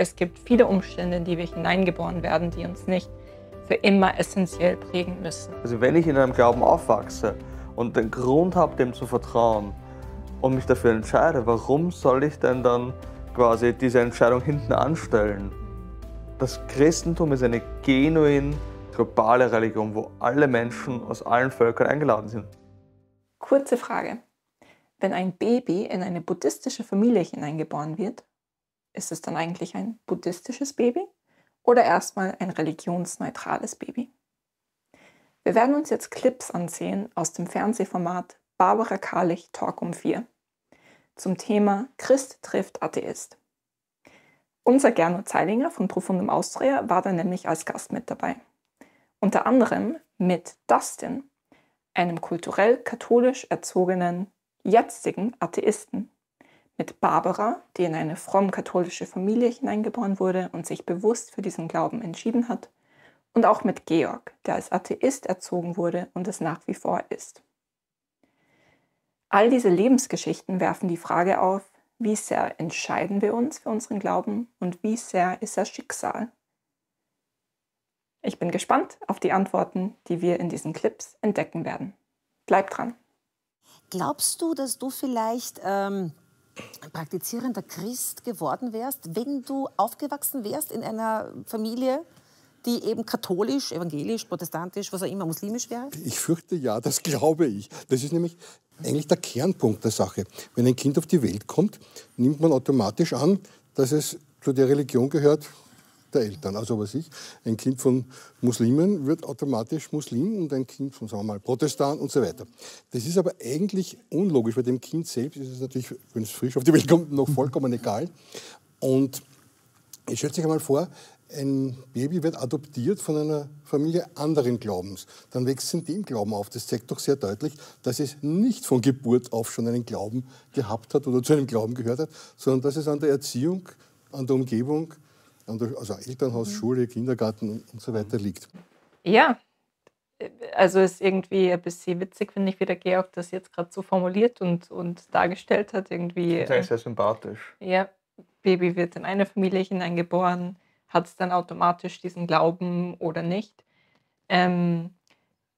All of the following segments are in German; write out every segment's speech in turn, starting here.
Es gibt viele Umstände, in die wir hineingeboren werden, die uns nicht für immer essentiell prägen müssen. Also wenn ich in einem Glauben aufwachse und den Grund habe, dem zu vertrauen und mich dafür entscheide, warum soll ich denn dann quasi diese Entscheidung hinten anstellen? Das Christentum ist eine genuin globale Religion, wo alle Menschen aus allen Völkern eingeladen sind. Kurze Frage. Wenn ein Baby in eine buddhistische Familie hineingeboren wird, ist es dann eigentlich ein buddhistisches Baby oder erstmal ein religionsneutrales Baby? Wir werden uns jetzt Clips ansehen aus dem Fernsehformat Barbara Karlich Talk um 4 zum Thema Christ trifft Atheist. Unser Gernot Zeilinger von Profundem Austria war da nämlich als Gast mit dabei. Unter anderem mit Dustin, einem kulturell katholisch erzogenen jetzigen Atheisten mit Barbara, die in eine fromm katholische Familie hineingeboren wurde und sich bewusst für diesen Glauben entschieden hat, und auch mit Georg, der als Atheist erzogen wurde und es nach wie vor ist. All diese Lebensgeschichten werfen die Frage auf, wie sehr entscheiden wir uns für unseren Glauben und wie sehr ist er Schicksal? Ich bin gespannt auf die Antworten, die wir in diesen Clips entdecken werden. Bleib dran. Glaubst du, dass du vielleicht ähm ein praktizierender Christ geworden wärst, wenn du aufgewachsen wärst in einer Familie, die eben katholisch, evangelisch, protestantisch, was auch immer, muslimisch wäre? Ich fürchte ja, das glaube ich. Das ist nämlich eigentlich der Kernpunkt der Sache. Wenn ein Kind auf die Welt kommt, nimmt man automatisch an, dass es zu der Religion gehört, der Eltern. Also was ich, ein Kind von Muslimen wird automatisch Muslim und ein Kind von, sagen wir mal, Protestanten und so weiter. Das ist aber eigentlich unlogisch. Bei dem Kind selbst ist es natürlich, wenn es frisch auf die Welt kommt, noch vollkommen egal. Und ich stelle sich einmal vor, ein Baby wird adoptiert von einer Familie anderen Glaubens. Dann wächst es in dem Glauben auf. Das zeigt doch sehr deutlich, dass es nicht von Geburt auf schon einen Glauben gehabt hat oder zu einem Glauben gehört hat, sondern dass es an der Erziehung, an der Umgebung, also Elternhaus, mhm. Schule, Kindergarten und so weiter liegt. Ja, also ist irgendwie ein bisschen witzig, finde ich, wie der Georg das jetzt gerade so formuliert und, und dargestellt hat. Irgendwie, das ist äh, sehr sympathisch. Ja, Baby wird in eine Familie hineingeboren, hat es dann automatisch diesen Glauben oder nicht. Ähm,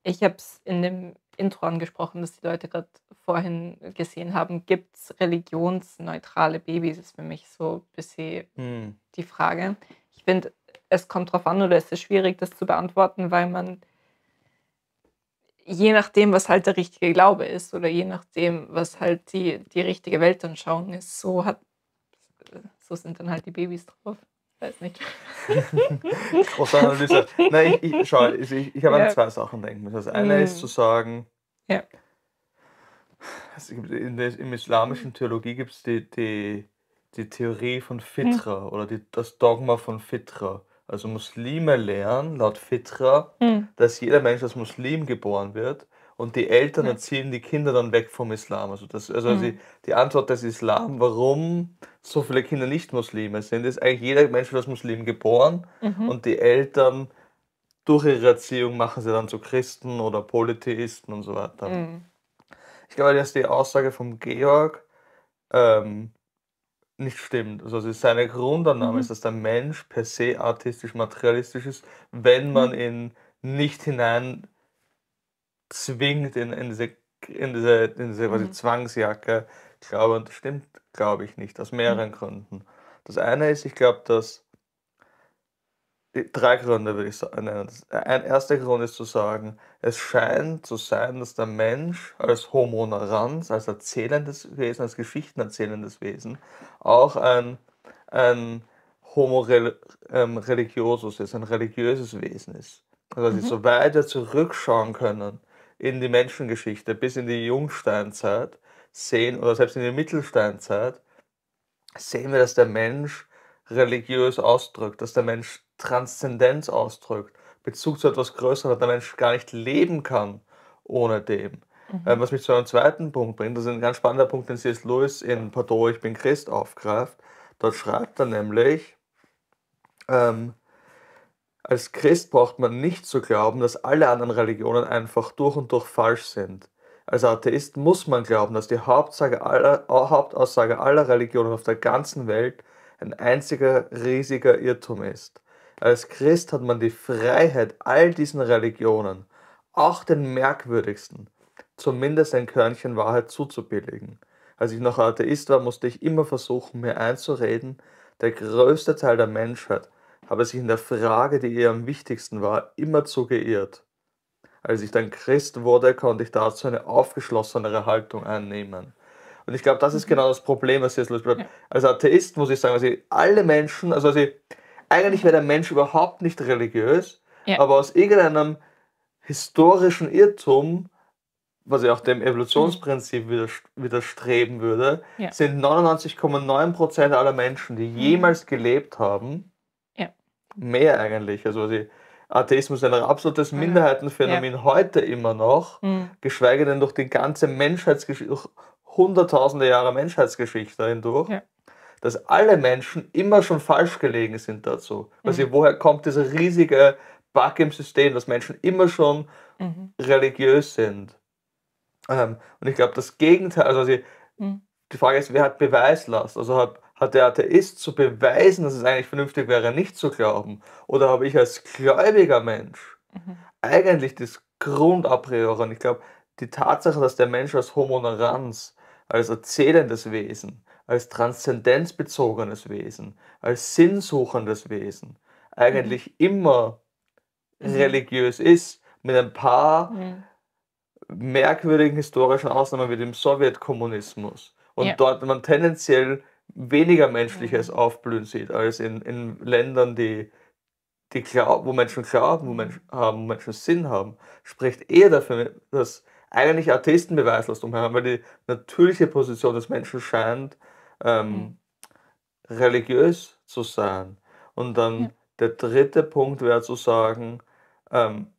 ich habe es in dem Intro angesprochen, das die Leute gerade vorhin gesehen haben. Gibt es religionsneutrale Babys? Ist für mich so ein bisschen hm. die Frage. Ich finde, es kommt darauf an oder es ist schwierig, das zu beantworten, weil man je nachdem, was halt der richtige Glaube ist oder je nachdem, was halt die, die richtige Weltanschauung ist, so hat so sind dann halt die Babys drauf weiß nicht. Große Analyse. Nein, ich, ich, schau, also ich, ich habe ja. an zwei Sachen denken müssen. Das eine mhm. ist mm. zu sagen, ja. also in der, im islamischen Theologie gibt es die, die, die Theorie von Fitra mhm. oder die, das Dogma von Fitra. Also Muslime lernen laut Fitra, mhm. dass jeder Mensch als Muslim geboren wird und die Eltern erziehen die Kinder dann weg vom Islam. Also, das, also mhm. die, die, Antwort des Islam, warum so viele Kinder nicht Muslime sind, ist eigentlich jeder Mensch wird als Muslim geboren mhm. und die Eltern durch ihre Erziehung machen sie dann zu Christen oder Polytheisten und so weiter. Mhm. Ich glaube, dass die Aussage von Georg ähm, nicht stimmt. Also seine Grundannahme ist, mhm. dass der Mensch per se artistisch-materialistisch ist, wenn man mhm. ihn nicht hinein zwingt in, in diese, in diese, in diese quasi mhm. Zwangsjacke glaube. Und das stimmt, glaube ich, nicht, aus mhm. mehreren mhm. Gründen. Das eine ist, ich glaube, dass äh, drei Gründe würde ich äh, nennen. Äh, ein erster Grund ist zu sagen, es scheint zu sein, dass der Mensch als Homo narrans, als erzählendes Wesen, als geschichtenerzählendes Wesen, auch ein, ein Homo ähm, religiosus ist, ein religiöses Wesen ist. Also, dass mhm. sie so weit wir zurückschauen können in die Menschengeschichte bis in die Jungsteinzeit sehen oder selbst in die Mittelsteinzeit sehen wir, dass der Mensch religiös ausdrückt, dass der Mensch Transzendenz ausdrückt, Bezug zu etwas Größerem, der Mensch gar nicht leben kann ohne dem. Mhm. Ähm, was mich zu einem zweiten Punkt bringt, das ist ein ganz spannender Punkt, den C.S. Lewis in Pardon, ich bin Christ aufgreift. Dort schreibt er nämlich, ähm, als Christ braucht man nicht zu glauben, dass alle anderen Religionen einfach durch und durch falsch sind. Als Atheist muss man glauben, dass die aller, Hauptaussage aller Religionen auf der ganzen Welt ein einziger riesiger Irrtum ist. Als Christ hat man die Freiheit, all diesen Religionen, auch den merkwürdigsten, zumindest ein Körnchen Wahrheit zuzubilligen. Als ich noch Atheist war, musste ich immer versuchen, mir einzureden, der größte Teil der Menschheit aber sich in der Frage, die ihr am wichtigsten war, immerzu geirrt. Als ich dann Christ wurde, konnte ich dazu eine aufgeschlossenere Haltung einnehmen. Und ich glaube, das ist mhm. genau das Problem, was jetzt löst wird. Als Atheist muss ich sagen, also alle Menschen, also, also eigentlich wäre der Mensch überhaupt nicht religiös, ja. aber aus irgendeinem historischen Irrtum, was ja auch dem Evolutionsprinzip widerstreben würde, ja. sind 99,9% aller Menschen, die mhm. jemals gelebt haben, mehr eigentlich. Also die Atheismus ist ein absolutes mhm. Minderheitenphänomen ja. heute immer noch, mhm. geschweige denn durch die ganze Menschheitsgeschichte, durch hunderttausende Jahre Menschheitsgeschichte hindurch. Ja. Dass alle Menschen immer schon falsch gelegen sind dazu. Also woher kommt dieser riesige Bug im System, dass Menschen immer schon mhm. religiös sind? Ähm, und ich glaube, das Gegenteil, also die, mhm. die Frage ist, wer hat Beweislast? Also hat hat der Atheist zu beweisen, dass es eigentlich vernünftig wäre, nicht zu glauben? Oder habe ich als gläubiger Mensch mhm. eigentlich das Grund a priori? Und ich glaube, die Tatsache, dass der Mensch als Homo narans, als erzählendes Wesen, als transzendenzbezogenes Wesen, als sinnsuchendes Wesen eigentlich mhm. immer mhm. religiös ist, mit ein paar mhm. merkwürdigen historischen Ausnahmen wie dem Sowjetkommunismus. Und ja. dort man tendenziell weniger Menschliches aufblühen sieht, als in, in Ländern, die, die glaub, wo Menschen glauben, wo Menschen haben, wo Menschen Sinn haben, spricht eher dafür, dass eigentlich Atheisten beweislos umherren, weil die natürliche Position des Menschen scheint, ähm, mhm. religiös zu sein. Und dann ja. der dritte Punkt wäre zu sagen, ähm,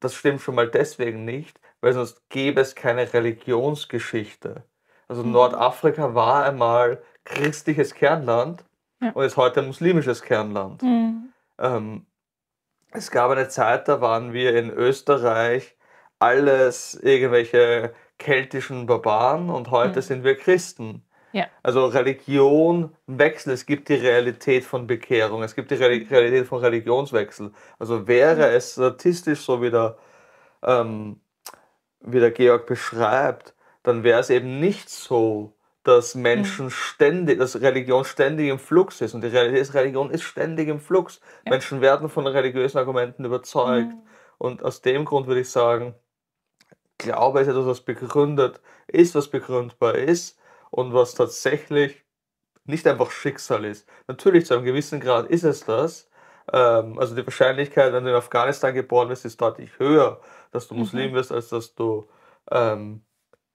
das stimmt schon mal deswegen nicht, weil sonst gäbe es keine Religionsgeschichte. Also mhm. Nordafrika war einmal christliches Kernland ja. und ist heute ein muslimisches Kernland. Mhm. Ähm, es gab eine Zeit, da waren wir in Österreich alles irgendwelche keltischen Barbaren und heute mhm. sind wir Christen. Ja. Also Religion wechselt. Es gibt die Realität von Bekehrung, es gibt die Realität von Religionswechsel. Also wäre mhm. es statistisch so wie der, ähm, wie der Georg beschreibt, dann wäre es eben nicht so, dass Menschen mhm. ständig, dass Religion ständig im Flux ist. Und die Realität ist, Religion ist ständig im Flux. Ja. Menschen werden von religiösen Argumenten überzeugt. Mhm. Und aus dem Grund würde ich sagen, Glaube ist etwas, was begründet ist, was begründbar ist und was tatsächlich nicht einfach Schicksal ist. Natürlich zu einem gewissen Grad ist es das. Ähm, also die Wahrscheinlichkeit, wenn du in Afghanistan geboren wirst, ist deutlich höher, dass du Muslim mhm. wirst, als dass du ähm,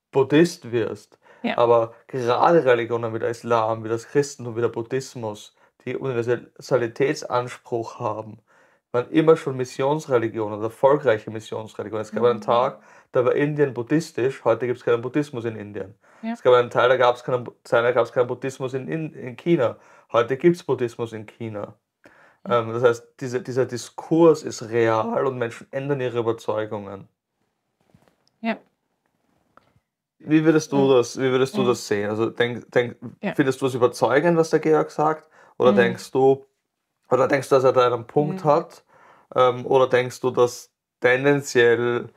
Buddhist wirst. Ja. Aber gerade Religionen wie der Islam, wie das Christentum, wie der Buddhismus, die Universalitätsanspruch haben, waren immer schon Missionsreligionen, oder erfolgreiche Missionsreligionen. Es gab mhm. einen Tag, da war Indien buddhistisch, heute gibt es keinen Buddhismus in Indien. Ja. Es gab einen Teil, da gab es keinen, keinen, Buddhismus in, in, in China, heute gibt es Buddhismus in China. Ähm, das heißt, diese, dieser Diskurs ist real und Menschen ändern ihre Überzeugungen. Ja. Wie würdest du das, wie würdest du mhm. das sehen? Also denk, denk, ja. findest du es überzeugend, was der Georg sagt? Oder mhm. denkst du, oder denkst du, dass er da einen Punkt mhm. hat? Ähm, oder denkst du, dass tendenziell,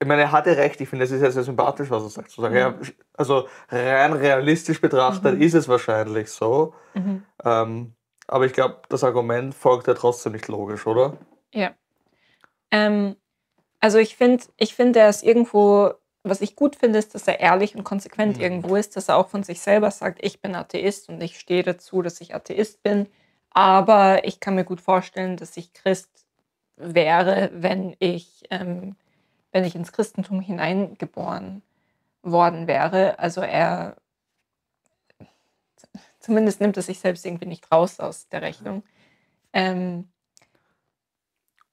ich meine, er hatte recht, ich finde, es ist ja sehr sympathisch, was er sagt. Zu sagen. Mhm. Ja, also rein realistisch betrachtet mhm. ist es wahrscheinlich so. Mhm. Ähm, aber ich glaube, das Argument folgt ja trotzdem nicht logisch, oder? Ja. Ähm, also ich finde, ich find, er ist irgendwo was ich gut finde, ist, dass er ehrlich und konsequent mhm. irgendwo ist, dass er auch von sich selber sagt, ich bin Atheist und ich stehe dazu, dass ich Atheist bin. Aber ich kann mir gut vorstellen, dass ich Christ wäre, wenn ich, ähm, wenn ich ins Christentum hineingeboren worden wäre. Also er zumindest nimmt es sich selbst irgendwie nicht raus aus der Rechnung. Ähm,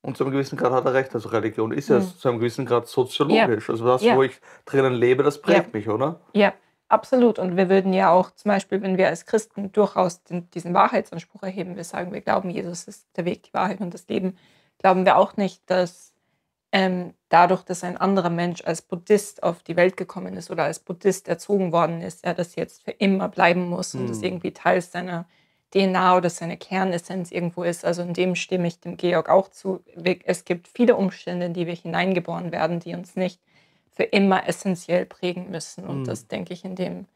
und zu einem gewissen Grad hat er recht. Also Religion ist ja mhm. zu einem gewissen Grad soziologisch. Ja. Also das, ja. wo ich drinnen lebe, das prägt ja. mich, oder? Ja, absolut. Und wir würden ja auch zum Beispiel, wenn wir als Christen durchaus den, diesen Wahrheitsanspruch erheben, wir sagen, wir glauben, Jesus ist der Weg, die Wahrheit und das Leben, glauben wir auch nicht, dass ähm, dadurch, dass ein anderer Mensch als Buddhist auf die Welt gekommen ist oder als Buddhist erzogen worden ist, er das jetzt für immer bleiben muss mhm. und das mhm. irgendwie Teil seiner DNA genau, oder seine Kernessenz irgendwo ist. Also in dem stimme ich dem Georg auch zu. Es gibt viele Umstände, in die wir hineingeboren werden, die uns nicht für immer essentiell prägen müssen. Und mhm. das denke ich in dem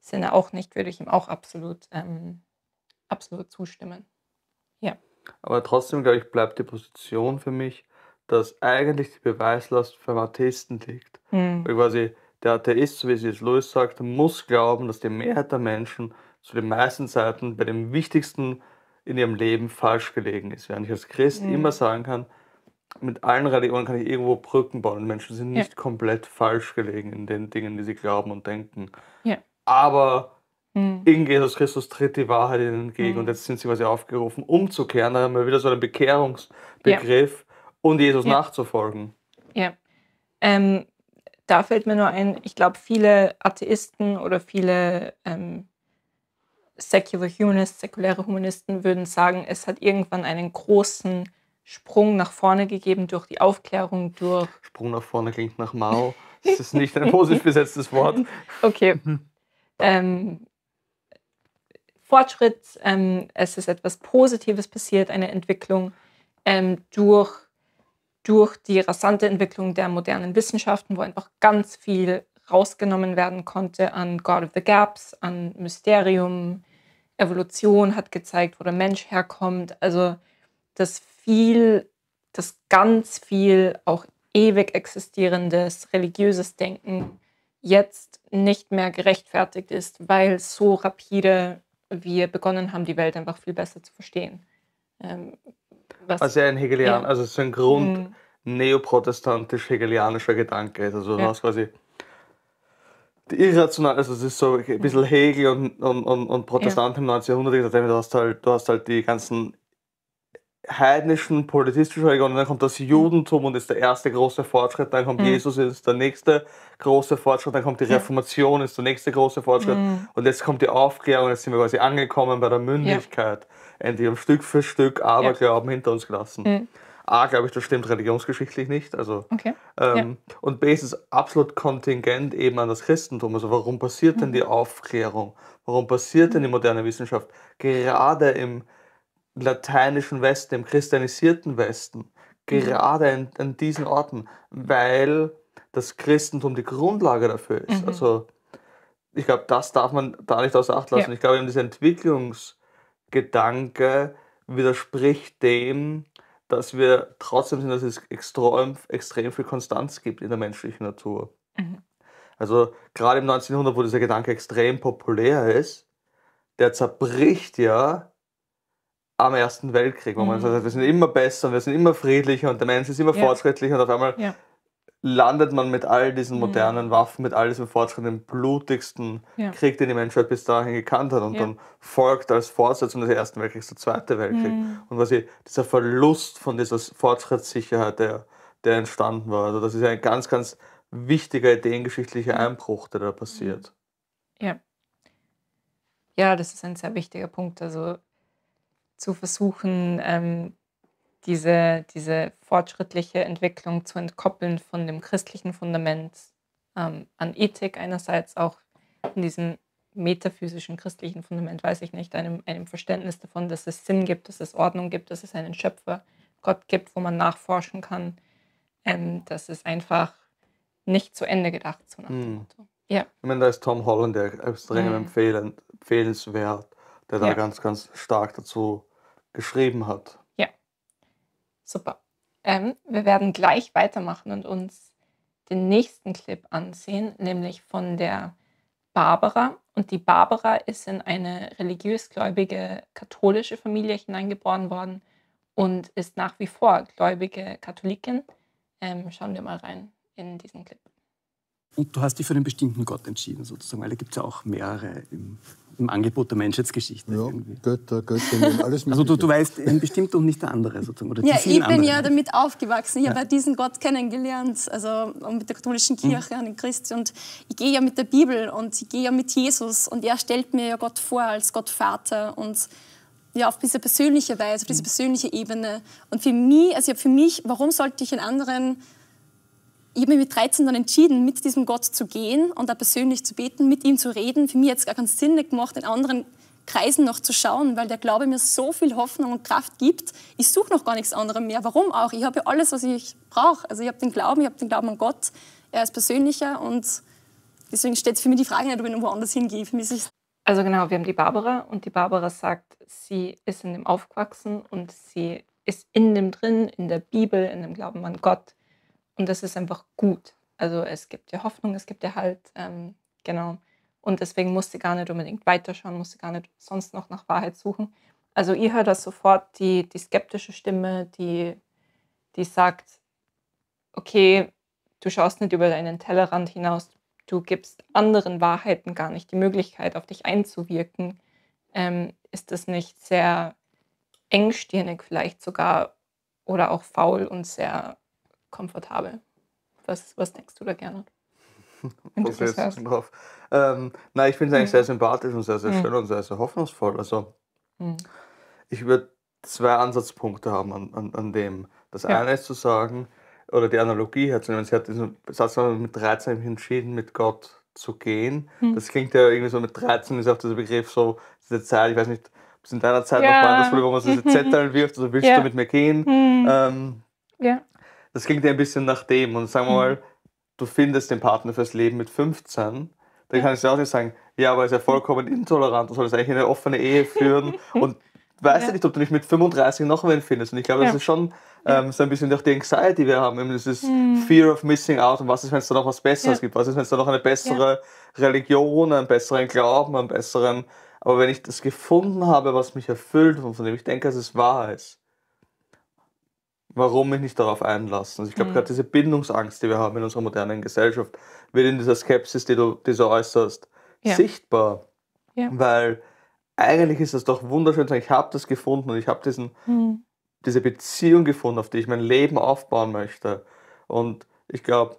Sinne auch nicht, würde ich ihm auch absolut, ähm, absolut zustimmen. Ja. Aber trotzdem, glaube ich, bleibt die Position für mich, dass eigentlich die Beweislast für Atheisten liegt. Mhm. Weil quasi der Atheist, so wie es jetzt Louis sagt, muss glauben, dass die Mehrheit der Menschen zu den meisten Zeiten bei dem Wichtigsten in ihrem Leben falsch gelegen ist. Während ich als Christ mhm. immer sagen kann, mit allen Religionen kann ich irgendwo Brücken bauen. Menschen sind nicht ja. komplett falsch gelegen in den Dingen, die sie glauben und denken. Ja. Aber mhm. in Jesus Christus tritt die Wahrheit ihnen entgegen mhm. und jetzt sind sie quasi aufgerufen, umzukehren. Da haben wir wieder so einen Bekehrungsbegriff ja. und Jesus nachzufolgen. Ja. Ähm, da fällt mir nur ein, ich glaube, viele Atheisten oder viele ähm, Secular Humanists, säkuläre Humanisten würden sagen, es hat irgendwann einen großen Sprung nach vorne gegeben durch die Aufklärung, durch. Sprung nach vorne klingt nach Mao. Das ist nicht ein positiv besetztes Wort. Okay. Mhm. Ähm, Fortschritt, ähm, es ist etwas Positives passiert, eine Entwicklung ähm, durch, durch die rasante Entwicklung der modernen Wissenschaften, wo einfach ganz viel rausgenommen werden konnte an God of the Gaps, an Mysterium, Evolution hat gezeigt, wo der Mensch herkommt. Also, dass viel, dass ganz viel auch ewig existierendes religiöses Denken jetzt nicht mehr gerechtfertigt ist, weil so rapide wir begonnen haben, die Welt einfach viel besser zu verstehen. Ähm, was also ja ein Hegelian, ja. also so ein Grund mhm. neoprotestantisch-hegelianischer Gedanke ist. Also du ja. hast quasi irrational, also es ist so ein bisschen mhm. Hegel und, und, und, und Protestanten ja. im 19. Jahrhundert, also du hast, halt, du hast halt die ganzen heidnischen, politistischen Religionen, dann kommt das mhm. Judentum und ist der erste große Fortschritt, dann kommt mhm. Jesus, ist der nächste große Fortschritt, dann kommt die Reformation, ist der nächste große Fortschritt mhm. und jetzt kommt die Aufklärung, jetzt sind wir quasi angekommen bei der Mündigkeit, ja. endlich haben Stück für Stück Aberglauben ja. hinter uns gelassen. Mhm. A, glaube ich, das stimmt religionsgeschichtlich nicht. Also, okay. ähm, ja. Und B, es ist absolut kontingent eben an das Christentum. Also warum passiert mhm. denn die mhm. Aufklärung? Warum passiert mhm. denn die mhm. moderne Wissenschaft? Gerade im lateinischen Westen, im christianisierten Westen, mhm. gerade mhm. an, diesen Orten, weil das Christentum die Grundlage dafür ist. Also ich glaube, das darf man da nicht außer Acht lassen. Ja. Ich glaube, eben dieser Entwicklungsgedanke widerspricht dem, dass wir trotzdem sind, dass es extrem, extrem viel Konstanz gibt in der menschlichen Natur. Mhm. Also gerade im 1900, wo dieser Gedanke extrem populär ist, der zerbricht ja am Ersten Weltkrieg, wo mhm. man sagt, wir sind immer besser und wir sind immer friedlicher und der Mensch ist immer ja. fortschrittlicher und auf einmal ja landet man mit all diesen mhm. modernen mhm. Waffen, mit all diesem Fortschritt dem blutigsten ja. Krieg, den die Menschheit bis dahin gekannt hat. Und ja. dann folgt als Fortsetzung des Ersten Weltkriegs der Zweite Weltkrieg. Mhm. Und quasi dieser Verlust von dieser Fortschrittssicherheit, der, der entstanden war. Also das ist ein ganz, ganz wichtiger ideengeschichtlicher Einbruch, der da mhm. passiert. Ja. Ja, das ist ein sehr wichtiger Punkt. Also zu versuchen, ähm, diese, diese fortschrittliche Entwicklung zu entkoppeln von dem christlichen Fundament ähm, an Ethik einerseits, auch in diesem metaphysischen christlichen Fundament, weiß ich nicht, einem, einem Verständnis davon, dass es Sinn gibt, dass es Ordnung gibt, dass es einen Schöpfer, Gott gibt, wo man nachforschen kann. Ähm, das ist einfach nicht zu Ende gedacht, so nach dem hm. Motto. Ja. Ich meine, da ist Tom Holland der extrem mhm. empfehlen, empfehlenswert, der da ja. ganz, ganz stark dazu geschrieben hat. Super. Ähm, wir werden gleich weitermachen und uns den nächsten Clip ansehen, nämlich von der Barbara. Und die Barbara ist in eine religiösgläubige katholische Familie hineingeboren worden und ist nach wie vor gläubige Katholikin. Ähm, schauen wir mal rein in diesen Clip. Und du hast dich für einen bestimmten Gott entschieden, sozusagen, weil da gibt es ja auch mehrere im, im Angebot der Menschheitsgeschichte. Ja, irgendwie. Götter, Göttinnen, alles Mögliche. Also du, du weißt ein bestimmter und nicht der andere sozusagen. Oder ja, ich bin anderen. ja damit aufgewachsen. Ich ja. habe diesen Gott kennengelernt, also mit der katholischen mhm. Kirche, mhm. an den Christen. Und ich gehe ja mit der Bibel und ich gehe ja mit Jesus. Und er stellt mir ja Gott vor als Gott Vater und ja, auf diese persönliche Weise, auf diese mhm. persönliche Ebene. Und für mich, also für mich, warum sollte ich einen anderen ich habe mich mit 13 dann entschieden, mit diesem Gott zu gehen und da persönlich zu beten, mit ihm zu reden. Für mich hat es gar keinen Sinn gemacht, in anderen Kreisen noch zu schauen, weil der Glaube mir so viel Hoffnung und Kraft gibt. Ich suche noch gar nichts anderes mehr. Warum auch? Ich habe ja alles, was ich brauche. Also ich habe den Glauben, ich habe den Glauben an Gott. Er ist persönlicher und deswegen stellt sich für mich die Frage nicht, ob ich noch woanders hingehe. Für mich ist also genau, wir haben die Barbara und die Barbara sagt, sie ist in dem aufgewachsen und sie ist in dem drin, in der Bibel, in dem Glauben an Gott und das ist einfach gut. Also es gibt ja Hoffnung, es gibt ja halt, ähm, genau. Und deswegen musste gar nicht unbedingt weiterschauen, musste gar nicht sonst noch nach Wahrheit suchen. Also ihr hört das sofort, die, die skeptische Stimme, die, die sagt, okay, du schaust nicht über deinen Tellerrand hinaus, du gibst anderen Wahrheiten gar nicht die Möglichkeit, auf dich einzuwirken. Ähm, ist das nicht sehr engstirnig vielleicht sogar oder auch faul und sehr komfortabel. Was, was denkst du da gerne? Wenn Ähm, nein, ich finde es eigentlich mhm. sehr sympathisch und sehr, sehr mhm. schön und sehr, sehr hoffnungsvoll. Also mhm. ich würde zwei Ansatzpunkte haben an, an, an dem. Das ja. eine ist zu sagen, oder die Analogie herzunehmen, sie hat diesen Satz mit 13 entschieden, mit Gott zu gehen. Mhm. Das klingt ja irgendwie so mit 13 ist auch dieser Begriff so, diese Zeit, ich weiß nicht, ob es in deiner Zeit ja. noch war, das, wo man so diese Zettel wirft, also willst ja. du mit mir gehen? Mhm. Ähm, ja das klingt ja ein bisschen nach dem. Und sagen wir mal, du findest den Partner fürs Leben mit 15, dann kannst du auch nicht sagen, ja, aber er ist ja vollkommen intolerant, du solltest eigentlich eine offene Ehe führen und weißt ja. ja nicht, ob du nicht mit 35 noch einen findest. Und ich glaube, das ja. ist schon ähm, so ein bisschen auch die Anxiety, die wir haben. Eben dieses mhm. Fear of Missing Out und was ist, wenn es da noch was Besseres ja. gibt? Was ist, wenn es da noch eine bessere Religion, einen besseren Glauben, einen besseren. Aber wenn ich das gefunden habe, was mich erfüllt und von dem ich denke, dass es wahr ist, warum mich nicht darauf einlassen. Also ich glaube, mhm. gerade diese Bindungsangst, die wir haben in unserer modernen Gesellschaft, wird in dieser Skepsis, die du, die du äußerst, ja. sichtbar. Ja. Weil eigentlich ist es doch wunderschön zu sagen, ich habe das gefunden und ich habe mhm. diese Beziehung gefunden, auf die ich mein Leben aufbauen möchte. Und ich glaube,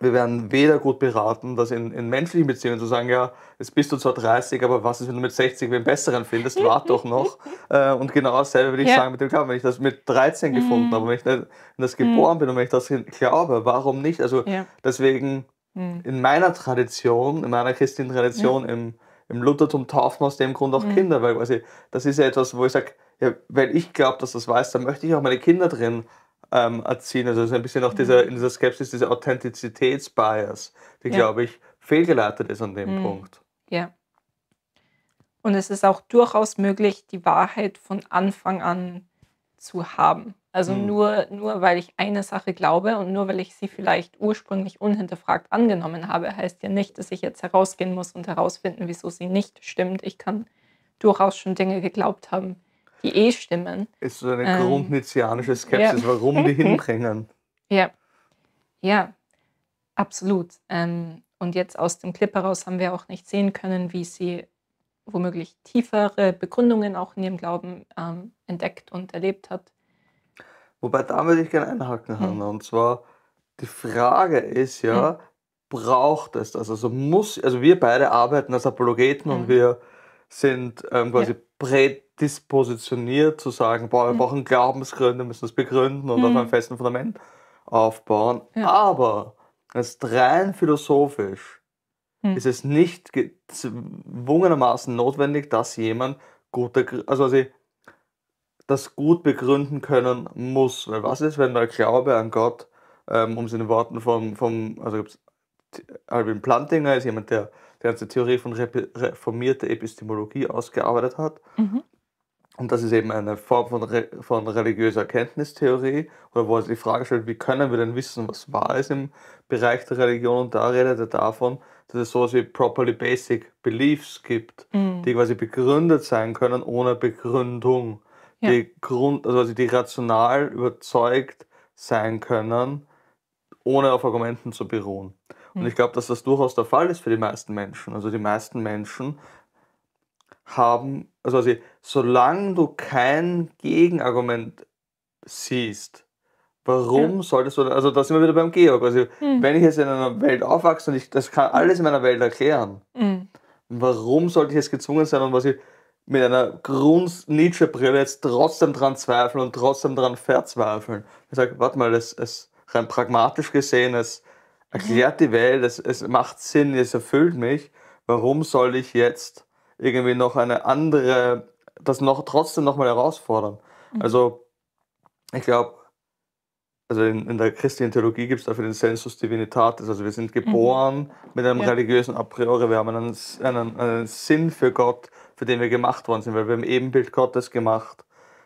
wir werden weder gut beraten, das in, in menschlichen Beziehungen zu sagen, ja, jetzt bist du zwar 30, aber was ist, wenn du mit 60 wen besseren findest, wart doch noch. Äh, und genau dasselbe würde ich ja. sagen mit dem Glauben. Wenn ich das mit 13 mhm. gefunden habe, wenn ich nicht, wenn das geboren mhm. bin und wenn ich das glaube, warum nicht? Also ja. deswegen mhm. in meiner Tradition, in meiner christlichen Tradition, im, im Luthertum taufen aus dem Grund auch mhm. Kinder, weil quasi das ist ja etwas, wo ich sage, ja, weil ich glaube, dass das weiß, dann möchte ich auch meine Kinder drin ähm, erziehen. Also es ist ein bisschen auch dieser, in mhm. dieser Skepsis, diese Authentizitätsbias, die, ja. glaube ich, fehlgeleitet ist an dem mhm. Punkt. Ja. Und es ist auch durchaus möglich, die Wahrheit von Anfang an zu haben. Also mhm. nur, nur weil ich eine Sache glaube und nur weil ich sie vielleicht ursprünglich unhinterfragt angenommen habe, heißt ja nicht, dass ich jetzt herausgehen muss und herausfinden, wieso sie nicht stimmt. Ich kann durchaus schon Dinge geglaubt haben, die eh stimmen. Es ist so eine ähm, grundnizianische Skepsis, ja. warum die hinbringen. Ja, ja, absolut. Ähm, und jetzt aus dem Clip heraus haben wir auch nicht sehen können, wie sie womöglich tiefere Begründungen auch in ihrem Glauben ähm, entdeckt und erlebt hat. Wobei da würde ich gerne einhaken, hm. Hanna. Und zwar, die Frage ist ja, hm. braucht es das? Also muss, also wir beide arbeiten als Apologeten hm. und wir sind ähm, quasi ja. prädispositioniert zu sagen, boah, wir mhm. brauchen Glaubensgründe, müssen das begründen und mhm. auf einem festen Fundament aufbauen. Ja. Aber jetzt rein philosophisch mhm. ist es nicht gezwungenermaßen notwendig, dass jemand gute, also, also das gut begründen können muss. Weil was ist, wenn der Glaube an Gott, ähm, um es in den Worten von, vom also Alvin Plantinger ist jemand, der die ganze Theorie von reformierter Epistemologie ausgearbeitet hat. Mhm. Und das ist eben eine Form von, Re von religiöser Erkenntnistheorie, oder wo er sich die Frage stellt, wie können wir denn wissen, was wahr ist im Bereich der Religion? Und da redet er davon, dass es sowas wie properly basic beliefs gibt, mhm. die quasi begründet sein können ohne Begründung. Ja. Die Grund, also quasi die rational überzeugt sein können, ohne auf Argumenten zu beruhen. Und hm. ich glaube, dass das durchaus der Fall ist für die meisten Menschen. Also die meisten Menschen haben, also quasi, solange du kein Gegenargument siehst, warum ja. solltest du, also da sind wir wieder beim Georg. Also mhm. wenn ich jetzt in einer Welt aufwachse und ich das kann hm. alles in meiner Welt erklären, mhm. warum sollte ich jetzt gezwungen sein und was ich mit einer Grund-Nietzsche-Brille jetzt trotzdem dran zweifeln und trotzdem dran verzweifeln. Ich sage, warte mal, es, es rein pragmatisch gesehen, es, erklärt die Welt, es, es macht Sinn, es erfüllt mich. Warum soll ich jetzt irgendwie noch eine andere, das noch trotzdem nochmal herausfordern? Mhm. Also, ich glaube, also in, in, der christlichen Theologie gibt es dafür den Sensus Divinitatis. Also wir sind mhm. geboren mhm. mit einem ja. religiösen A priori. Wir haben einen, einen, einen, Sinn für Gott, für den wir gemacht worden sind, weil wir im Ebenbild Gottes gemacht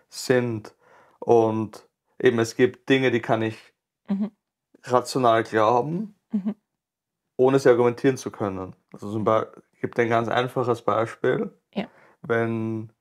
sind. Und eben, es gibt Dinge, die kann ich mhm rational glauben, mhm. ohne sie argumentieren zu können. Also zum Beispiel, ich gebe dir ein ganz einfaches Beispiel. Ja. Wenn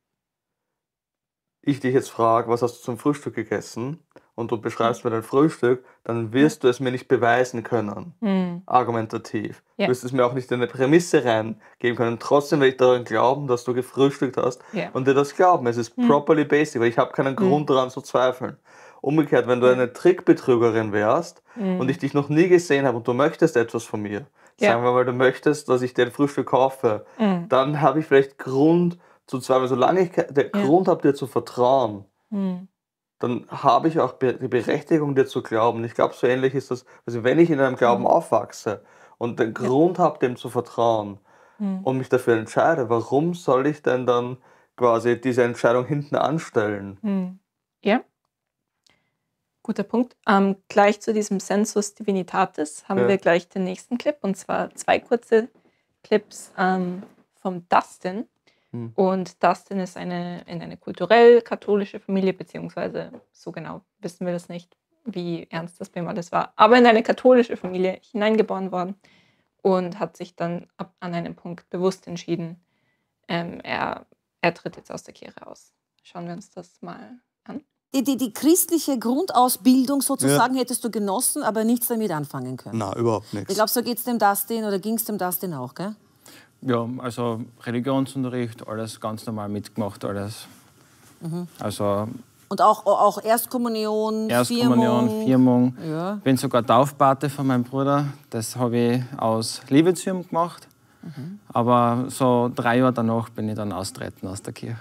ich dich jetzt frage, was hast du zum Frühstück gegessen und du beschreibst mhm. mir dein Frühstück, dann wirst du es mir nicht beweisen können, mhm. argumentativ. Ja. Du wirst es mir auch nicht in eine Prämisse reingeben können. Trotzdem werde ich daran glauben, dass du gefrühstückt hast ja. und dir das glauben. Es ist mhm. properly basic, weil ich habe keinen mhm. Grund daran zu zweifeln. Umgekehrt, wenn du eine Trickbetrügerin wärst mhm. und ich dich noch nie gesehen habe und du möchtest etwas von mir, ja. sagen wir mal, du möchtest, dass ich dir ein Frühstück kaufe, mhm. dann habe ich vielleicht Grund zu zweifeln. Solange ich den ja. Grund habe, dir zu vertrauen, mhm. dann habe ich auch die Berechtigung, dir zu glauben. Ich glaube, so ähnlich ist das, also wenn ich in einem hm. Glauben aufwachse und den Grund ja. habe, dem zu vertrauen hm. und mich dafür entscheide, warum soll ich denn dann quasi diese Entscheidung hinten anstellen? Hm. Ja. Guter Punkt. Ähm, gleich zu diesem Sensus Divinitatis haben ja. wir gleich den nächsten Clip und zwar zwei kurze Clips ähm, vom Dustin. Hm. Und Dustin ist eine, in eine kulturell katholische Familie, beziehungsweise so genau wissen wir das nicht, wie ernst das bei ihm alles war, aber in eine katholische Familie hineingeboren worden und hat sich dann ab, an einem Punkt bewusst entschieden, ähm, er, er tritt jetzt aus der Kirche aus. Schauen wir uns das mal an die, die, die christliche Grundausbildung sozusagen ja. hättest du genossen, aber nichts damit anfangen können. Na, überhaupt nichts. Ich glaube, so geht es dem Dustin oder ging es dem Dustin auch, gell? Ja, also Religionsunterricht, alles ganz normal mitgemacht, alles. Mhm. Also und auch, auch Erstkommunion, Erstkommunion, Firmung. Firmung. Ja. Bin sogar Taufpate von meinem Bruder. Das habe ich aus Liebe zu ihm gemacht. Mhm. Aber so drei Jahre danach bin ich dann austreten aus der Kirche.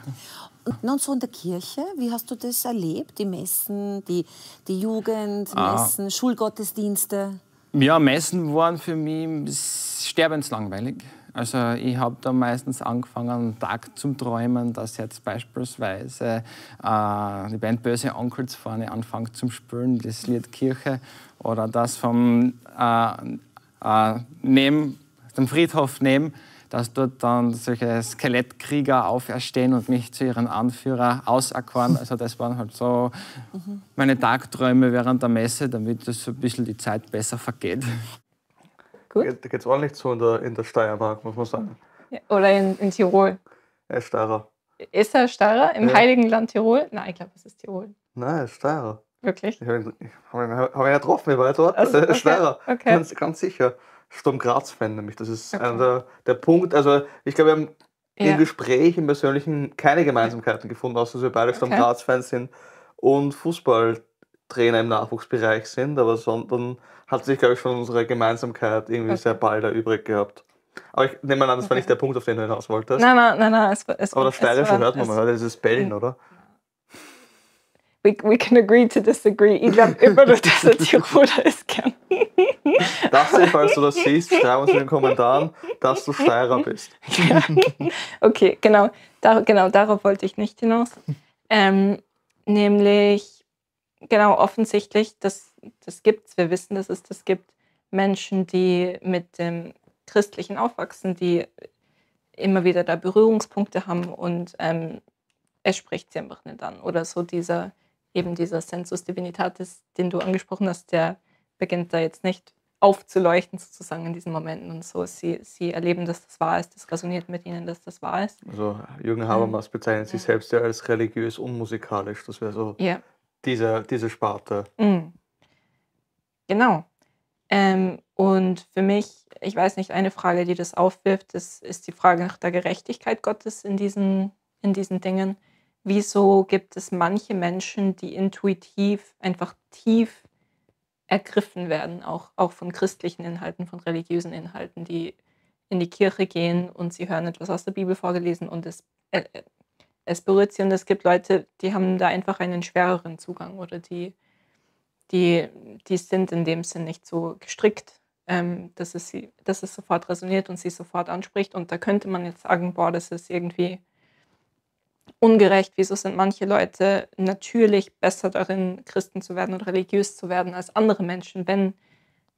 Und so in der Kirche, wie hast du das erlebt? Die Messen, die, die Jugend, ah. Messen, ah. Schulgottesdienste? Ja, Messen waren für mich sterbenslangweilig. Also ich habe da meistens angefangen, am Tag zu Träumen, dass jetzt beispielsweise äh, die Band Böse Onkels vorne anfängt zu Spülen, das Lied Kirche, oder das vom äh, äh, neben, dem Friedhof nehmen dass dort dann solche Skelettkrieger auferstehen und mich zu ihren Anführer auserkoren. Also das waren halt so meine Tagträume während der Messe, damit das so ein bisschen die Zeit besser vergeht. Gut. Da geht es ordentlich zu in der, in der Steiermark, muss man sagen. oder in, in Tirol. Er ist Steirer. Ist er Steirer? Im ja. Heiligen Land Tirol? Nein, ich glaube, es ist Tirol. Nein, er ist Steirer. Wirklich? Ich habe ihn, hab ihn ja getroffen, ich war ja dort. Also, okay, Steirer. Okay. Ganz, ganz sicher. Sturm Graz-Fan, nämlich. Das ist okay. der, der Punkt. Also, ich glaube, wir haben ja. im Gespräch, im Persönlichen keine Gemeinsamkeiten gefunden, außer dass wir beide Sturm Graz-Fans sind und Fußballtrainer im Nachwuchsbereich sind. Aber sondern hat sich, glaube ich, schon unsere Gemeinsamkeit irgendwie okay. sehr bald erübrig gehabt. Aber ich nehme an, das war nicht der Punkt, auf den du hinaus wolltest. Nein, nein, nein, nein. Es, es, Aber das Steirische hört man, man dieses Bellen, oder? We, we can agree to disagree. Ich glaube immer noch, dass er Tiroler ist, gern. Dass du, falls du das siehst, schreib uns in den Kommentaren, dass du Steirer bist. Ja. Okay, genau. Dar genau, darauf wollte ich nicht hinaus. Ähm, nämlich, genau, offensichtlich, das, das gibt es, wir wissen, dass es das gibt, Menschen, die mit dem Christlichen aufwachsen, die immer wieder da Berührungspunkte haben und ähm, er spricht sie einfach nicht an. Oder so dieser, eben dieser Sensus Divinitatis, den du angesprochen hast, der beginnt da jetzt nicht aufzuleuchten, sozusagen in diesen Momenten. Und so, sie, sie erleben, dass das wahr ist, das resoniert mit ihnen, dass das wahr ist. Also Jürgen Habermas mhm. bezeichnet sich selbst ja als religiös unmusikalisch. Das wäre so ja. diese, diese Sparte. Mhm. Genau. Ähm, und für mich, ich weiß nicht, eine Frage, die das aufwirft, ist, ist die Frage nach der Gerechtigkeit Gottes in diesen, in diesen Dingen. Wieso gibt es manche Menschen, die intuitiv einfach tief ergriffen werden, auch, auch von christlichen Inhalten, von religiösen Inhalten, die in die Kirche gehen und sie hören etwas aus der Bibel vorgelesen und es, äh, äh, es berührt sie. Und es gibt Leute, die haben da einfach einen schwereren Zugang oder die, die, die sind in dem Sinn nicht so gestrickt, ähm, dass, es sie, dass es sofort resoniert und sie sofort anspricht. Und da könnte man jetzt sagen, boah, das ist irgendwie ungerecht, wieso sind manche Leute natürlich besser darin, Christen zu werden und religiös zu werden als andere Menschen, wenn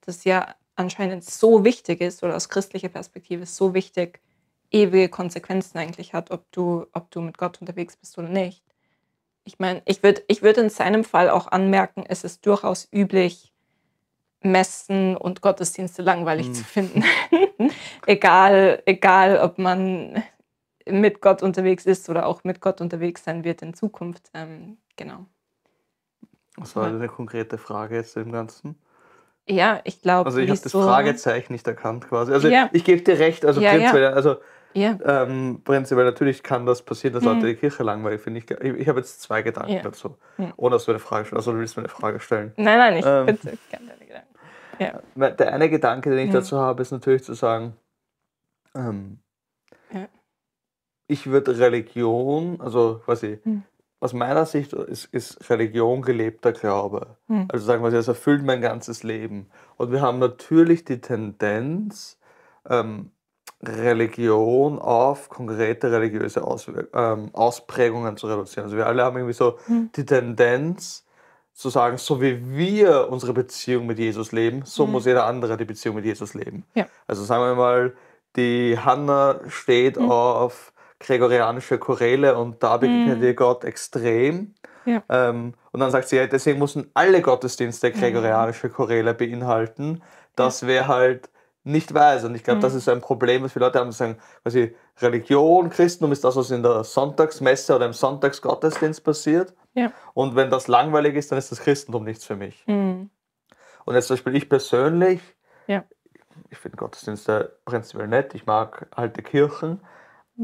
das ja anscheinend so wichtig ist oder aus christlicher Perspektive so wichtig, ewige Konsequenzen eigentlich hat, ob du, ob du mit Gott unterwegs bist oder nicht. Ich meine, ich würde ich würd in seinem Fall auch anmerken, es ist durchaus üblich, Messen und Gottesdienste langweilig hm. zu finden. egal, egal, ob man mit Gott unterwegs ist oder auch mit Gott unterwegs sein wird in Zukunft. Ähm, genau. Das war eine konkrete Frage jetzt im Ganzen. Ja, ich glaube. Also ich habe das Fragezeichen nicht erkannt quasi. Also ja. ich gebe dir recht, also ja, prinzipiell, also, ja. also ähm, prinzipiell natürlich kann das passieren, dass hm. Leute die Kirche langweilig finden. Ich, ich, ich habe jetzt zwei Gedanken hm. dazu. Hm. Ohne dass du eine Frage stellst. Also du willst mir eine Frage stellen. Nein, nein, ich ähm, bitte gerne deine Gedanken. Der eine Gedanke, den ich dazu habe, ist natürlich zu sagen, ähm, ich würde Religion, also quasi, hm. aus meiner Sicht ist, ist Religion gelebter Glaube. Hm. Also sagen wir, es erfüllt mein ganzes Leben. Und wir haben natürlich die Tendenz, ähm, Religion auf konkrete religiöse Auswirk ähm, Ausprägungen zu reduzieren. Also wir alle haben irgendwie so hm. die Tendenz, zu sagen, so wie wir unsere Beziehung mit Jesus leben, so mhm. muss jeder andere die Beziehung mit Jesus leben. Ja. Also sagen wir mal, die Hanna steht mhm. auf gregorianische Choräle und da begegnet mhm. ihr Gott extrem. Ja. Ähm, und dann sagt sie, ja, deswegen müssen alle Gottesdienste mhm. gregorianische Choräle beinhalten. Das wäre halt nicht weiß. Und ich glaube, mhm. das ist ein Problem, was viele Leute haben, sagen, quasi Religion, Christentum ist das, was in der Sonntagsmesse oder im Sonntagsgottesdienst passiert. Ja. Und wenn das langweilig ist, dann ist das Christentum nichts für mich. Mhm. Und jetzt zum Beispiel ich persönlich, ja. ich finde Gottesdienste prinzipiell nett, ich mag alte Kirchen,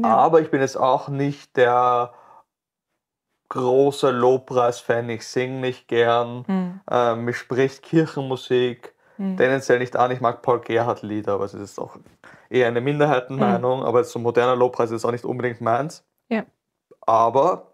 aber ich bin jetzt auch nicht der große Lobpreis-Fan. Ich singe nicht gern. Mhm. Äh, mich spricht Kirchenmusik mhm. tendenziell nicht an. Ich mag Paul Gerhardt-Lieder, aber es ist auch eher eine Minderheitenmeinung. Mhm. Aber so moderner Lobpreis ist auch nicht unbedingt meins. Ja. Aber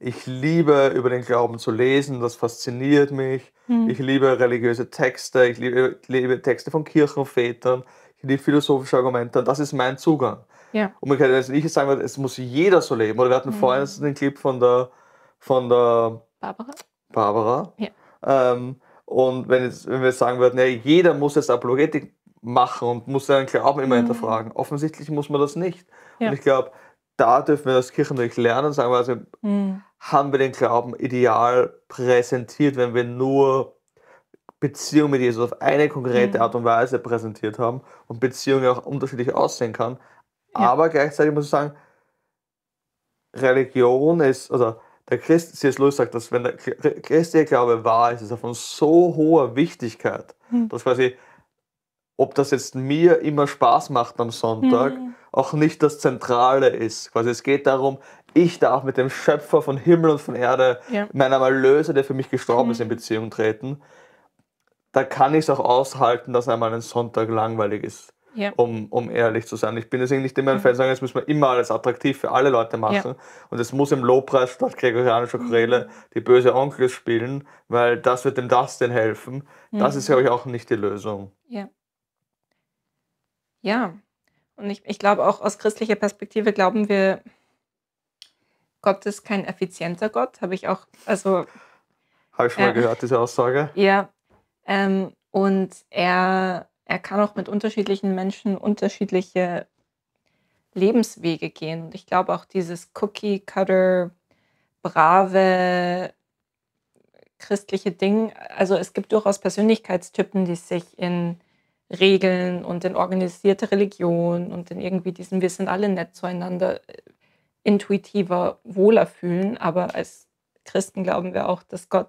ich liebe über den Glauben zu lesen, das fasziniert mich. Mhm. Ich liebe religiöse Texte, ich liebe, liebe Texte von Kirchenvätern, ich liebe philosophische Argumente. Und das ist mein Zugang. Ja. Und man kann also jetzt nicht sagen, es muss jeder so leben. Oder wir hatten mhm. vorhin den Clip von der, von der Barbara. Barbara. Ja. Ähm, und wenn, jetzt, wenn wir sagen würden, ja, jeder muss jetzt Apologetik machen und muss seinen Glauben immer mhm. hinterfragen. Offensichtlich muss man das nicht. Ja. Und ich glaube, da dürfen wir als Kirchen natürlich lernen, sagen wir, also mhm. haben wir den Glauben ideal präsentiert, wenn wir nur Beziehungen mit Jesus auf eine konkrete mhm. Art und Weise präsentiert haben und Beziehungen auch unterschiedlich aussehen kann, aber gleichzeitig muss ich sagen, Religion ist, also der Christ, C.S. Lewis sagt, dass wenn der christliche Glaube wahr ist, ist er von so hoher Wichtigkeit, hm. dass quasi, ob das jetzt mir immer Spaß macht am Sonntag, hm. auch nicht das Zentrale ist. Quasi es geht darum, ich darf mit dem Schöpfer von Himmel und von Erde, ja. meinem Erlöser, der für mich gestorben hm. ist, in hm. Beziehung treten. Da kann ich es auch aushalten, dass einmal ein Sonntag langweilig ist ja. um, um ehrlich zu sein. Ich bin deswegen nicht immer ein mhm. Fan, sagen, es müssen wir immer alles attraktiv für alle Leute machen. Ja. Und es muss im Lobpreis statt gregorianischer mhm. Choräle die böse Onkel spielen, weil das wird dem das denn helfen. Mhm. Das ist, glaube mhm. ich, auch nicht die Lösung. Ja. Ja. Und ich, ich glaube auch aus christlicher Perspektive glauben wir, Gott ist kein effizienter Gott, habe ich auch, also. Habe ich schon mal äh, gehört, diese Aussage? Ja. Ähm, und er er kann auch mit unterschiedlichen Menschen unterschiedliche Lebenswege gehen. Und ich glaube auch dieses Cookie-Cutter, brave, christliche Ding, also es gibt durchaus Persönlichkeitstypen, die sich in Regeln und in organisierte Religion und in irgendwie diesem Wir sind alle nett zueinander äh, intuitiver wohler fühlen. Aber als Christen glauben wir auch, dass Gott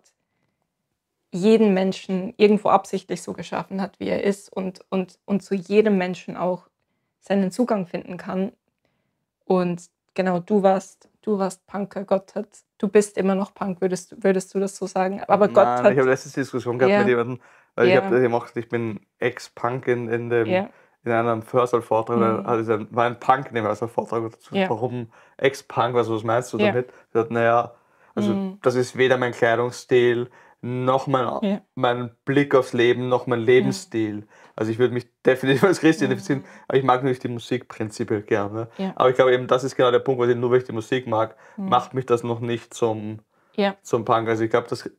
jeden Menschen irgendwo absichtlich so geschaffen hat, wie er ist und, und, und zu jedem Menschen auch seinen Zugang finden kann. Und genau, du warst, du warst Punker, Gott hat, du bist immer noch Punk, würdest, würdest du das so sagen? Aber Gott Nein, hat. Ich habe letztens Diskussion gehabt ja, mit jemandem, weil ja. ich habe das gemacht, ich bin Ex-Punk in, in Ja in einem Försal-Vortrag, mhm. also war ein Punk neben also Vortrag dazu, ja. warum Ex-Punk, also was meinst du damit? Ja. Ich dachte, naja, also mhm. das ist weder mein Kleidungsstil, noch mein, ja. mein Blick aufs Leben, noch mein Lebensstil. Ja. Also ich würde mich definitiv als Christ identifizieren, ja. aber ich mag natürlich die Musik prinzipiell gerne. Aber ich glaube eben, das ist genau der Punkt, weil ich nur weil ich die Musik mag, mhm. macht mich das noch nicht zum, zum Punk. Also ich glaube, das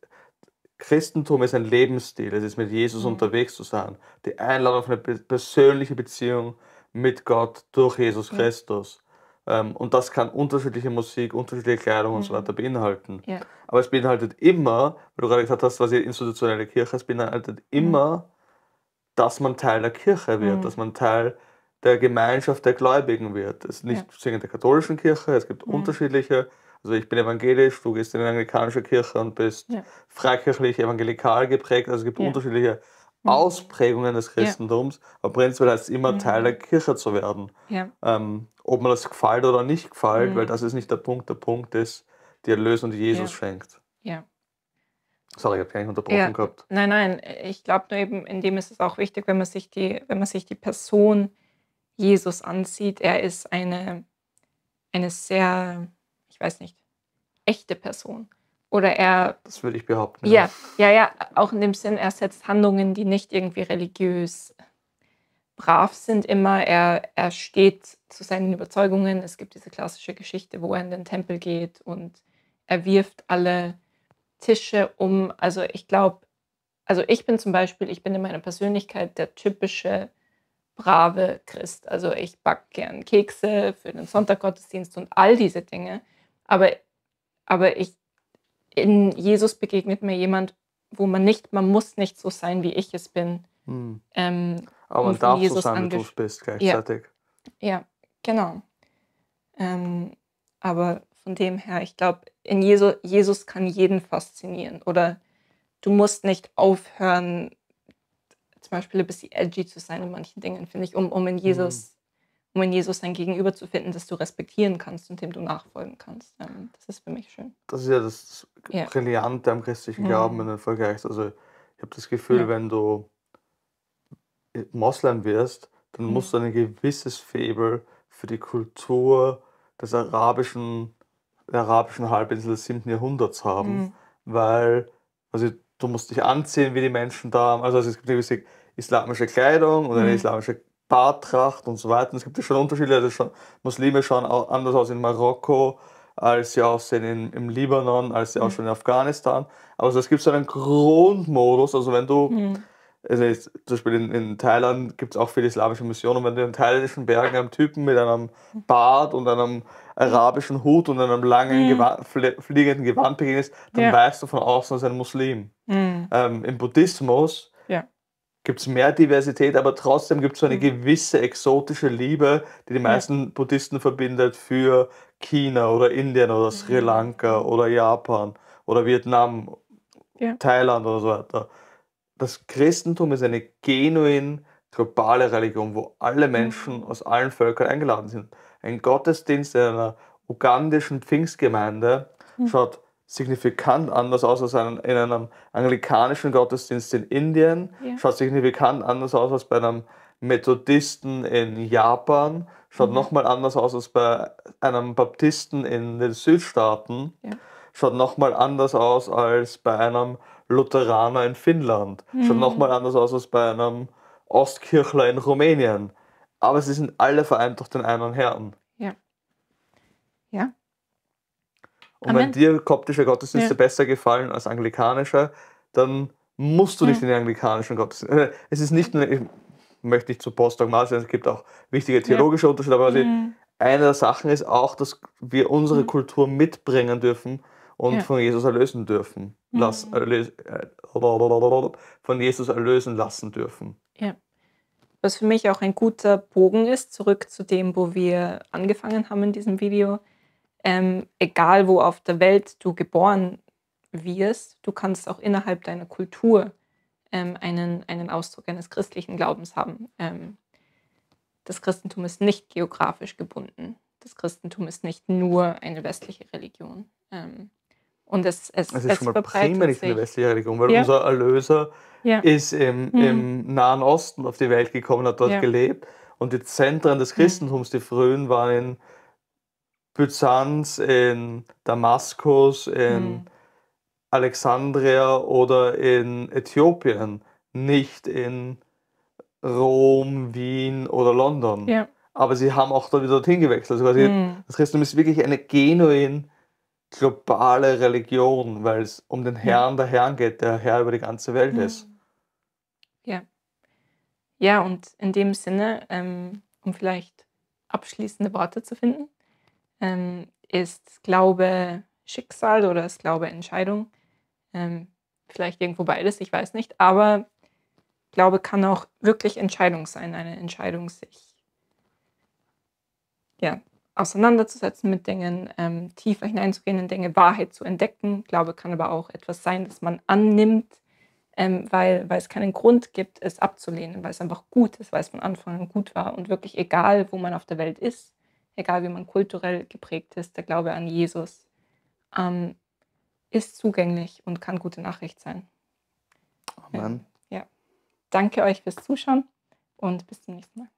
Christentum ist ein Lebensstil, es ist mit Jesus mhm. unterwegs zu sein. Die Einladung auf eine persönliche Beziehung mit Gott durch Jesus Christus. Ähm, und das kann unterschiedliche Musik, unterschiedliche Kleidung mhm. und so mhm. weiter beinhalten. Ja. Aber es beinhaltet immer, weil du gerade gesagt hast, was die institutionelle Kirche, es beinhaltet mhm. immer, mhm. dass man Teil der Kirche wird, mhm. dass man Teil der Gemeinschaft der Gläubigen wird. Es ist nicht ja. zwingend der katholischen Kirche, es gibt unterschiedliche. Also ich bin evangelisch, du gehst in eine anglikanische Kirche und bist ja. freikirchlich, evangelikal geprägt. Also es gibt unterschiedliche mhm. Ausprägungen des Christentums, aber prinzipiell heißt es immer, Teil der Kirche zu werden. Ähm, ob mir das gefällt oder nicht gefällt, mhm. weil das ist nicht der Punkt. Der Punkt ist die Erlösung, die Jesus ja. schenkt. Ja. Sorry, ich habe gar nicht unterbrochen ja. gehabt. Nein, nein, ich glaube nur eben, in dem ist es auch wichtig, wenn man sich die, wenn man sich die Person Jesus ansieht. Er ist eine, eine sehr, ich weiß nicht, echte Person. Oder er. Das würde ich behaupten. Ja, ja, ja, ja auch in dem Sinn, er setzt Handlungen, die nicht irgendwie religiös brav sind immer, er, er steht zu seinen Überzeugungen. Es gibt diese klassische Geschichte, wo er in den Tempel geht und er wirft alle Tische um. Also ich glaube, also ich bin zum Beispiel, ich bin in meiner Persönlichkeit der typische brave Christ. Also ich backe gern Kekse für den Sonntaggottesdienst und all diese Dinge. Aber, aber ich, in Jesus begegnet mir jemand, wo man nicht, man muss nicht so sein, wie ich es bin. Hm. Ähm, aber man darf Jesus so sein, wie du bist, gleichzeitig. Ja, ja genau. Ähm, aber von dem her, ich glaube, in Jesu, Jesus kann jeden faszinieren. Oder du musst nicht aufhören, zum Beispiel ein bisschen edgy zu sein in manchen Dingen, finde ich, um, um in Jesus. Mhm um in Jesus ein Gegenüber zu finden, das du respektieren kannst und dem du nachfolgen kannst. das ist für mich schön. Das ist ja das Brillante yeah. am christlichen Glauben, mhm. wenn du vergleichst. Also ich habe das Gefühl, ja. wenn du Moslem wirst, dann musst du mhm. ein gewisses Faible für die Kultur des arabischen, der arabischen Halbinsel des 7. Jahrhunderts haben, mhm. weil also, du musst dich anziehen, wie die Menschen da haben. Also, also es gibt eine gewisse islamische Kleidung und eine mhm. islamische Bartracht und so weiter. Und es gibt ja schon Unterschiede. Also schon, Muslime schauen anders aus in Marokko, als sie aussehen in, im Libanon, als sie mhm. aussehen mhm. in Afghanistan. Aber also, es gibt so einen Grundmodus, also wenn du mhm also jetzt, zum Beispiel in, in Thailand gibt es auch viele islamische Missionen. Und wenn du in thailändischen Bergen einen Typen mit einem Bart und einem arabischen Hut und einem langen mhm. Gewand, fliegenden Gewand begegnest, dann ja. weißt du von außen, er ist ein Muslim. Mhm. Ähm, Im Buddhismus ja. gibt es mehr Diversität, aber trotzdem gibt es so eine mhm. gewisse exotische Liebe, die die meisten ja. Buddhisten verbindet für China oder Indien oder Sri mhm. Lanka oder Japan oder Vietnam, Thailand oder so weiter das Christentum ist eine genuin globale Religion, wo alle mhm. Menschen aus allen Völkern eingeladen sind. Ein Gottesdienst in einer ugandischen Pfingstgemeinde mhm. schaut signifikant anders aus als in einem anglikanischen Gottesdienst in Indien, ja. schaut signifikant anders aus als bei einem Methodisten in Japan, schaut mhm. nochmal anders aus als bei einem Baptisten in den Südstaaten, ja. schaut nochmal anders aus als bei einem Lutheraner in Finnland. Schaut mhm. nochmal anders aus als bei einem Ostkirchler in Rumänien. Aber sie sind alle vereint durch den einen Herrn. Ja. Ja. Und Amen. wenn dir koptische Gottesdienste ja. besser gefallen als anglikanische, dann musst du nicht ja. in den anglikanischen Gottesdienst. Äh, es ist nicht nur, ich möchte nicht zu postdogmatisch sein, es gibt auch wichtige theologische ja. Unterschiede, aber mhm. eine der Sachen ist auch, dass wir unsere mhm. Kultur mitbringen dürfen und ja. von Jesus erlösen dürfen. Mhm. Lass, erlös, äh, von Jesus erlösen lassen dürfen. Ja. Was für mich auch ein guter Bogen ist, zurück zu dem, wo wir angefangen haben in diesem Video. Ähm, egal wo auf der Welt du geboren wirst, du kannst auch innerhalb deiner Kultur ähm, einen, einen Ausdruck eines christlichen Glaubens haben. Ähm, das Christentum ist nicht geografisch gebunden. Das Christentum ist nicht nur eine westliche Religion. Ähm, und es, es, es ist es schon mal primär nicht in der westlichen Religion, weil ja. unser Erlöser ja. ist im, mhm. im, Nahen Osten auf die Welt gekommen, hat dort ja. gelebt. Und die Zentren des Christentums, die frühen, waren in Byzanz, in Damaskus, in mhm. Alexandria oder in Äthiopien, nicht in Rom, Wien oder London. Ja. Aber sie haben auch da wieder dorthin gewechselt. Also quasi mhm. Das Christentum ist wirklich eine genuin globale Religion, weil es um den Herrn mhm. der Herren geht, der Herr über die ganze Welt mhm. ist. Ja. Ja, und in dem Sinne, ähm, um vielleicht abschließende Worte zu finden, ähm, ist Glaube Schicksal oder ist Glaube Entscheidung? Ähm, vielleicht irgendwo beides, ich weiß nicht, aber Glaube kann auch wirklich Entscheidung sein, eine Entscheidung sich ja, auseinanderzusetzen mit Dingen, ähm, tiefer hineinzugehen in Dinge, Wahrheit zu entdecken. Glaube kann aber auch etwas sein, das man annimmt, ähm, weil, weil es keinen Grund gibt, es abzulehnen, weil es einfach gut ist, weil es von Anfang an gut war und wirklich egal, wo man auf der Welt ist, egal wie man kulturell geprägt ist, der Glaube an Jesus ähm, ist zugänglich und kann gute Nachricht sein. Amen. Ja. Danke euch fürs Zuschauen und bis zum nächsten Mal.